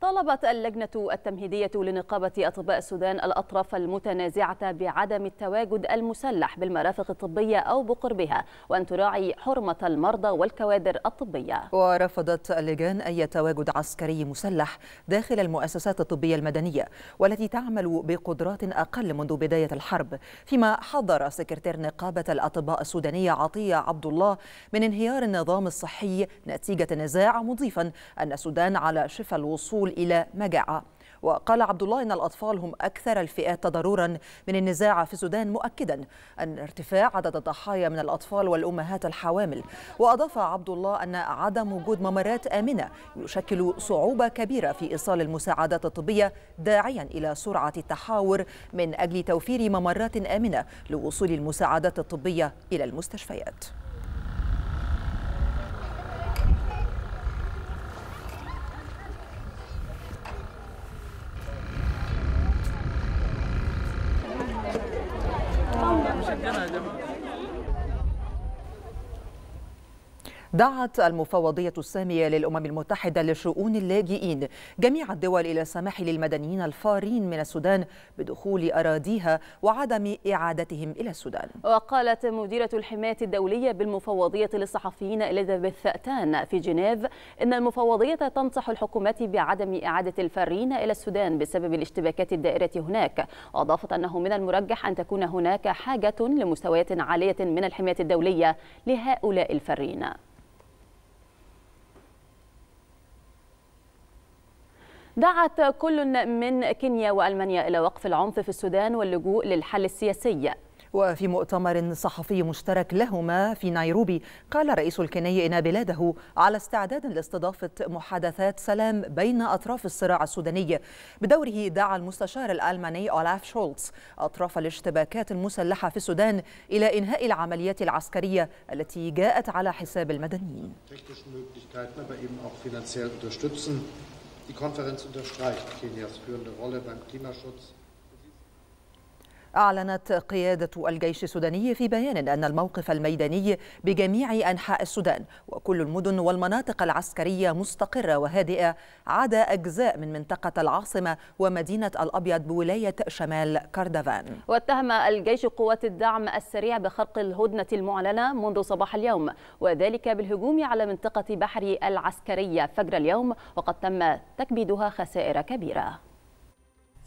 طالبت اللجنة التمهيدية لنقابة أطباء السودان الأطراف المتنازعة بعدم التواجد المسلح بالمرافق الطبية أو بقربها وأن تراعي حرمة المرضى والكوادر الطبية ورفضت اللجان أي تواجد عسكري مسلح داخل المؤسسات الطبية المدنية والتي تعمل بقدرات أقل منذ بداية الحرب فيما حذر سكرتير نقابة الأطباء السودانية عطية عبد الله من انهيار النظام الصحي نتيجة نزاع مضيفا أن السودان على شفا الوصول الوصول إلى مجاعة وقال عبد الله ان الاطفال هم اكثر الفئات تضررا من النزاع في السودان مؤكدا ان ارتفاع عدد الضحايا من الاطفال والامهات الحوامل واضاف عبد الله ان عدم وجود ممرات امنه يشكل صعوبه كبيره في ايصال المساعدات الطبيه داعيا الى سرعه التحاور من اجل توفير ممرات امنه لوصول المساعدات الطبيه الى المستشفيات دعت المفوضية السامية للأمم المتحدة لشؤون اللاجئين جميع الدول إلى السماح للمدنيين الفارين من السودان بدخول أراضيها وعدم إعادتهم إلى السودان وقالت مديرة الحماية الدولية بالمفوضية للصحفيين إليزابيث تان في جنيف إن المفوضية تنصح الحكومات بعدم إعادة الفارين إلى السودان بسبب الاشتباكات الدائرة هناك وأضافت أنه من المرجح أن تكون هناك حاجة لمستويات عالية من الحماية الدولية لهؤلاء الفارين دعت كل من كينيا وألمانيا إلى وقف العنف في السودان واللجوء للحل السياسي وفي مؤتمر صحفي مشترك لهما في نيروبي قال رئيس الكيني إن بلاده على استعداد لاستضافة محادثات سلام بين أطراف الصراع السوداني بدوره دعا المستشار الألماني أولاف شولتز أطراف الاشتباكات المسلحة في السودان إلى إنهاء العمليات العسكرية التي جاءت على حساب المدنيين Die Konferenz unterstreicht Kenias führende Rolle beim Klimaschutz أعلنت قيادة الجيش السوداني في بيان أن الموقف الميداني بجميع أنحاء السودان وكل المدن والمناطق العسكرية مستقرة وهادئة عدا أجزاء من منطقة العاصمة ومدينة الأبيض بولاية شمال كردفان واتهم الجيش قوات الدعم السريع بخرق الهدنة المعلنة منذ صباح اليوم وذلك بالهجوم على منطقة بحري العسكرية فجر اليوم وقد تم تكبيدها خسائر كبيرة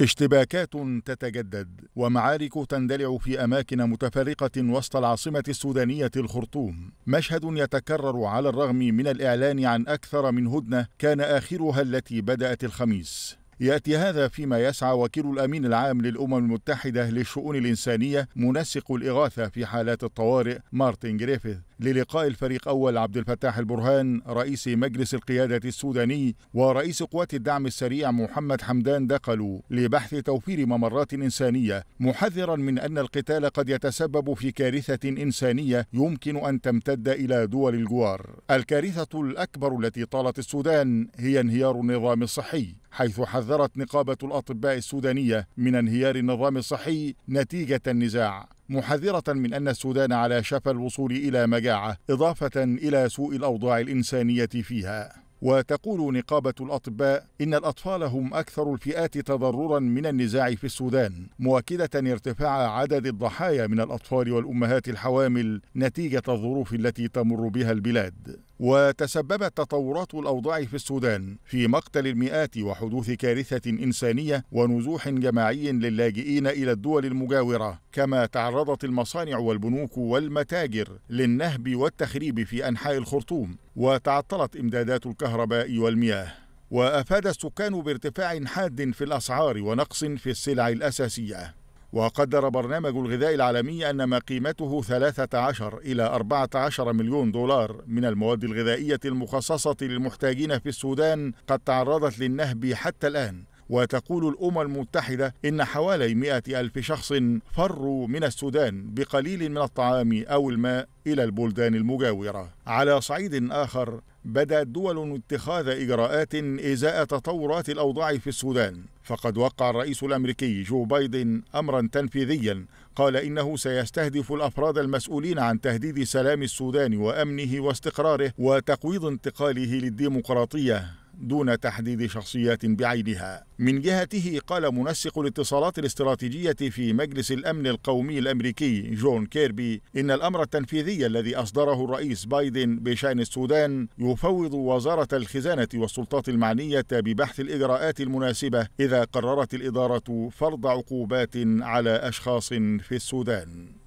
اشتباكات تتجدد ومعارك تندلع في اماكن متفرقه وسط العاصمه السودانيه الخرطوم مشهد يتكرر على الرغم من الاعلان عن اكثر من هدنه كان اخرها التي بدات الخميس ياتي هذا فيما يسعى وكيل الامين العام للامم المتحده للشؤون الانسانيه منسق الاغاثه في حالات الطوارئ مارتن جريفيث للقاء الفريق أول عبد الفتاح البرهان رئيس مجلس القيادة السوداني ورئيس قوات الدعم السريع محمد حمدان دخلوا لبحث توفير ممرات إنسانية محذرا من أن القتال قد يتسبب في كارثة إنسانية يمكن أن تمتد إلى دول الجوار الكارثة الأكبر التي طالت السودان هي انهيار النظام الصحي حيث حذرت نقابة الأطباء السودانية من انهيار النظام الصحي نتيجة النزاع محذرة من أن السودان على شفى الوصول إلى مجاعة إضافة إلى سوء الأوضاع الإنسانية فيها وتقول نقابة الأطباء إن الأطفال هم أكثر الفئات تضررا من النزاع في السودان مؤكدة ارتفاع عدد الضحايا من الأطفال والأمهات الحوامل نتيجة الظروف التي تمر بها البلاد وتسببت تطورات الأوضاع في السودان في مقتل المئات وحدوث كارثة إنسانية ونزوح جماعي للاجئين إلى الدول المجاورة كما تعرضت المصانع والبنوك والمتاجر للنهب والتخريب في أنحاء الخرطوم وتعطلت إمدادات الكهرباء والمياه وأفاد السكان بارتفاع حاد في الأسعار ونقص في السلع الأساسية وقدر برنامج الغذاء العالمي أن ما قيمته 13 إلى 14 مليون دولار من المواد الغذائية المخصصة للمحتاجين في السودان قد تعرضت للنهب حتى الآن وتقول الأمم المتحدة إن حوالي مئة ألف شخص فروا من السودان بقليل من الطعام أو الماء إلى البلدان المجاورة على صعيد آخر بدأت دول اتخاذ إجراءات إزاء تطورات الأوضاع في السودان فقد وقع الرئيس الأمريكي جو بايدن أمرا تنفيذيا قال إنه سيستهدف الأفراد المسؤولين عن تهديد سلام السودان وأمنه واستقراره وتقويض انتقاله للديمقراطية دون تحديد شخصيات بعينها من جهته قال منسق الاتصالات الاستراتيجية في مجلس الأمن القومي الأمريكي جون كيربي إن الأمر التنفيذي الذي أصدره الرئيس بايدن بشأن السودان يفوض وزارة الخزانة والسلطات المعنية ببحث الإجراءات المناسبة إذا قررت الإدارة فرض عقوبات على أشخاص في السودان